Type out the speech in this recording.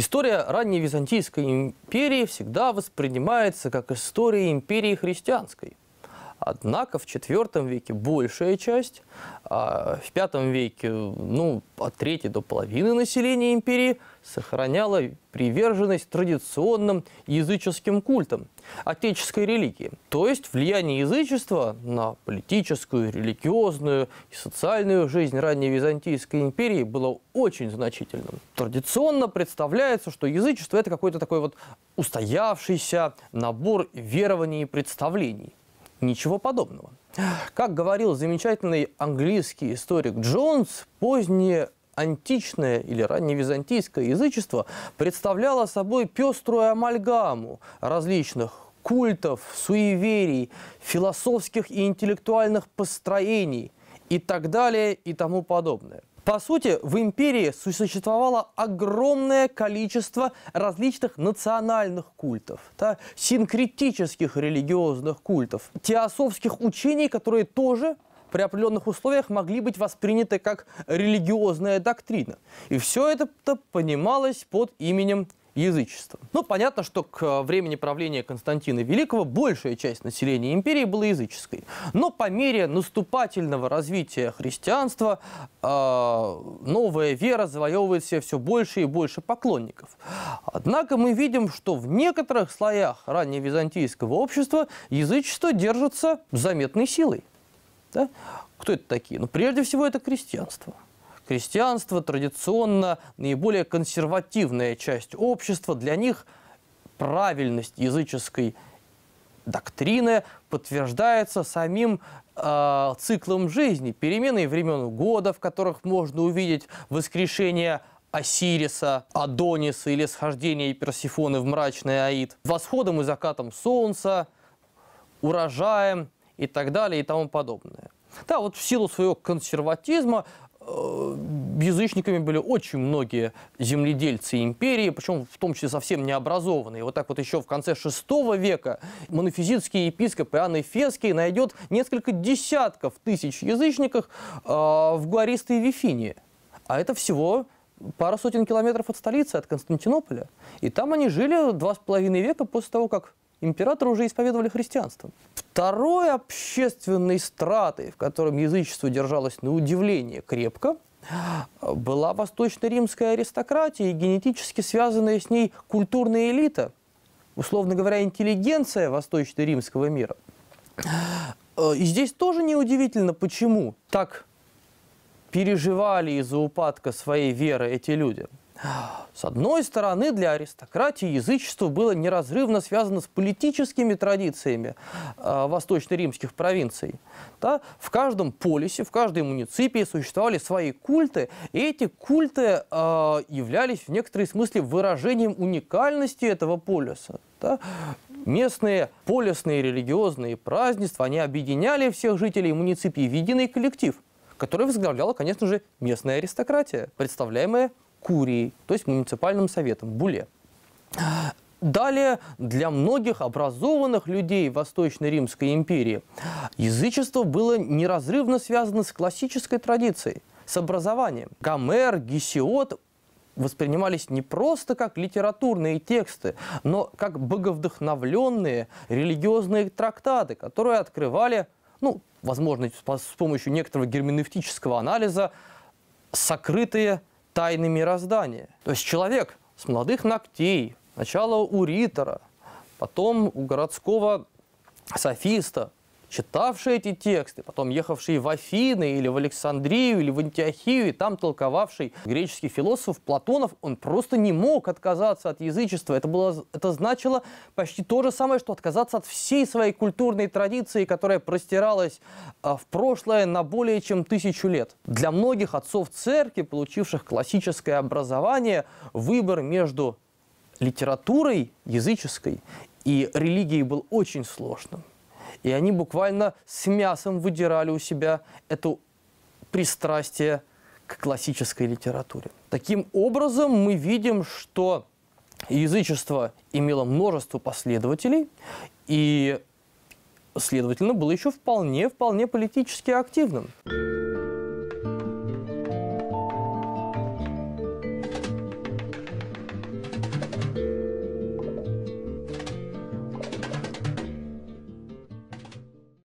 История ранней Византийской империи всегда воспринимается как история империи христианской. Однако в IV веке большая часть, а в V веке ну, от трети до половины населения империи сохраняла приверженность традиционным языческим культам, отеческой религии. То есть влияние язычества на политическую, религиозную и социальную жизнь ранней Византийской империи было очень значительным. Традиционно представляется, что язычество – это какой-то такой вот устоявшийся набор верований и представлений. Ничего подобного. Как говорил замечательный английский историк Джонс, позднее античное или ранневизантийское язычество представляло собой пеструю амальгаму различных культов, суеверий, философских и интеллектуальных построений и так далее и тому подобное. По сути, в империи существовало огромное количество различных национальных культов, да, синкретических религиозных культов, теософских учений, которые тоже при определенных условиях могли быть восприняты как религиозная доктрина. И все это понималось под именем язычества. Ну, понятно, что к э, времени правления Константина Великого большая часть населения империи была языческой. Но по мере наступательного развития христианства э, новая вера завоевывает себе все больше и больше поклонников. Однако мы видим, что в некоторых слоях ранневизантийского общества язычество держится заметной силой. Да? Кто это такие? Ну, прежде всего, это крестьянство – Христианство традиционно наиболее консервативная часть общества. Для них правильность языческой доктрины подтверждается самим э, циклом жизни, переменой времен года, в которых можно увидеть воскрешение Осириса, Адониса или схождение Персифоны в мрачный Аид, восходом и закатом солнца, урожаем и так далее и тому подобное. Да, вот в силу своего консерватизма Э, язычниками были очень многие земледельцы империи, причем в том числе совсем необразованные. Вот так вот еще в конце VI века монофизитский епископ Иоанн Эфеский найдет несколько десятков тысяч язычников э, в Гуаристой Вифинии. А это всего пара сотен километров от столицы, от Константинополя. И там они жили два с половиной века после того, как императоры уже исповедовали христианство. Второй общественной стратой, в котором язычество держалось на удивление крепко, была восточно-римская аристократия и генетически связанная с ней культурная элита, условно говоря, интеллигенция восточно-римского мира. Э, и здесь тоже неудивительно, почему так переживали из-за упадка своей веры эти люди – с одной стороны, для аристократии язычество было неразрывно связано с политическими традициями э, восточно-римских провинций. Да? В каждом полисе, в каждой муниципии существовали свои культы, и эти культы э, являлись в некотором смысле выражением уникальности этого полиса. Да? Местные полисные религиозные празднества, они объединяли всех жителей муниципии в единый коллектив, который возглавляла, конечно же, местная аристократия, представляемая курией, то есть муниципальным советом, буле. Далее, для многих образованных людей Восточной Римской империи язычество было неразрывно связано с классической традицией, с образованием. Гомер, Гесиод воспринимались не просто как литературные тексты, но как боговдохновленные религиозные трактаты, которые открывали, ну, возможно, с помощью некоторого герменевтического анализа, сокрытые тайны мироздания. То есть человек с молодых ногтей, сначала у ритора, потом у городского софиста, Читавший эти тексты, потом ехавший в Афины или в Александрию или в Антиохию, и там толковавший греческий философ Платонов, он просто не мог отказаться от язычества. Это, было, это значило почти то же самое, что отказаться от всей своей культурной традиции, которая простиралась а, в прошлое на более чем тысячу лет. Для многих отцов церкви, получивших классическое образование, выбор между литературой языческой и религией был очень сложным. И они буквально с мясом выдирали у себя это пристрастие к классической литературе. Таким образом, мы видим, что язычество имело множество последователей, и, следовательно, было еще вполне-вполне политически активным.